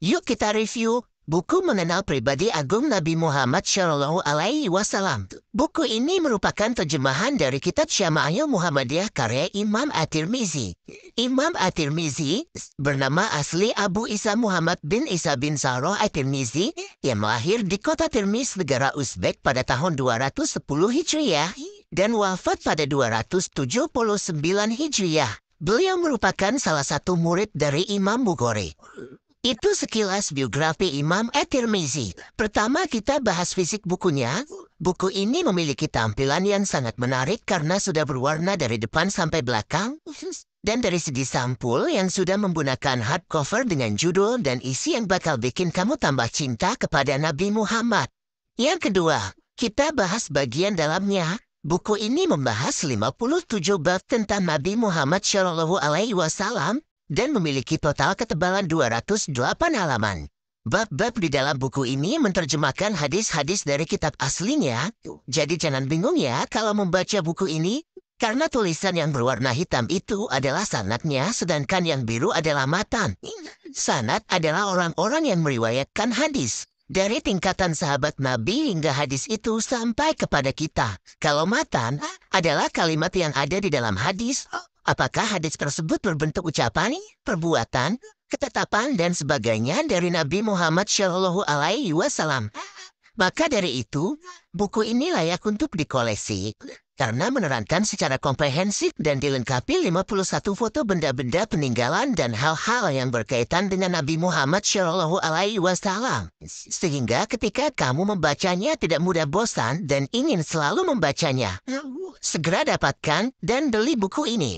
Yuk kita review buku mengenal pribadi Agung Nabi Muhammad Shallallahu Alaihi Wasallam. Buku ini merupakan terjemahan dari kitab Syama'il Muhammadiyah karya Imam At-Tirmizi. Imam At-Tirmizi bernama asli Abu Isa Muhammad bin Isa bin Saroh At-Tirmizi yang lahir di kota Tirmiz negara Uzbek pada tahun 210 Hijriah dan wafat pada 279 Hijriah. Beliau merupakan salah satu murid dari Imam Bukhari. Itu sekilas biografi Imam At-Tirmizi. Pertama kita bahas fisik bukunya. Buku ini memiliki tampilan yang sangat menarik karena sudah berwarna dari depan sampai belakang. Dan dari segi sampul yang sudah menggunakan hardcover dengan judul dan isi yang bakal bikin kamu tambah cinta kepada Nabi Muhammad. Yang kedua, kita bahas bagian dalamnya. Buku ini membahas 57 bab tentang Nabi Muhammad Shallallahu Alaihi Wasallam dan memiliki total ketebalan 208 halaman. Bab-bab di dalam buku ini menerjemahkan hadis-hadis dari kitab aslinya, jadi jangan bingung ya kalau membaca buku ini, karena tulisan yang berwarna hitam itu adalah sanatnya, sedangkan yang biru adalah matan. Sanat adalah orang-orang yang meriwayatkan hadis. Dari tingkatan sahabat Nabi hingga hadis itu sampai kepada kita. Kalau matan adalah kalimat yang ada di dalam hadis Apakah hadis tersebut berbentuk ucapan, perbuatan, ketetapan, dan sebagainya dari Nabi Muhammad Shallallahu Alaihi Wasallam? Maka dari itu, buku ini layak untuk dikoleksi karena menerangkan secara komprehensif dan dilengkapi 51 foto benda-benda peninggalan dan hal-hal yang berkaitan dengan Nabi Muhammad Shallallahu Alaihi Wasallam. Sehingga ketika kamu membacanya tidak mudah bosan dan ingin selalu membacanya, segera dapatkan dan beli buku ini.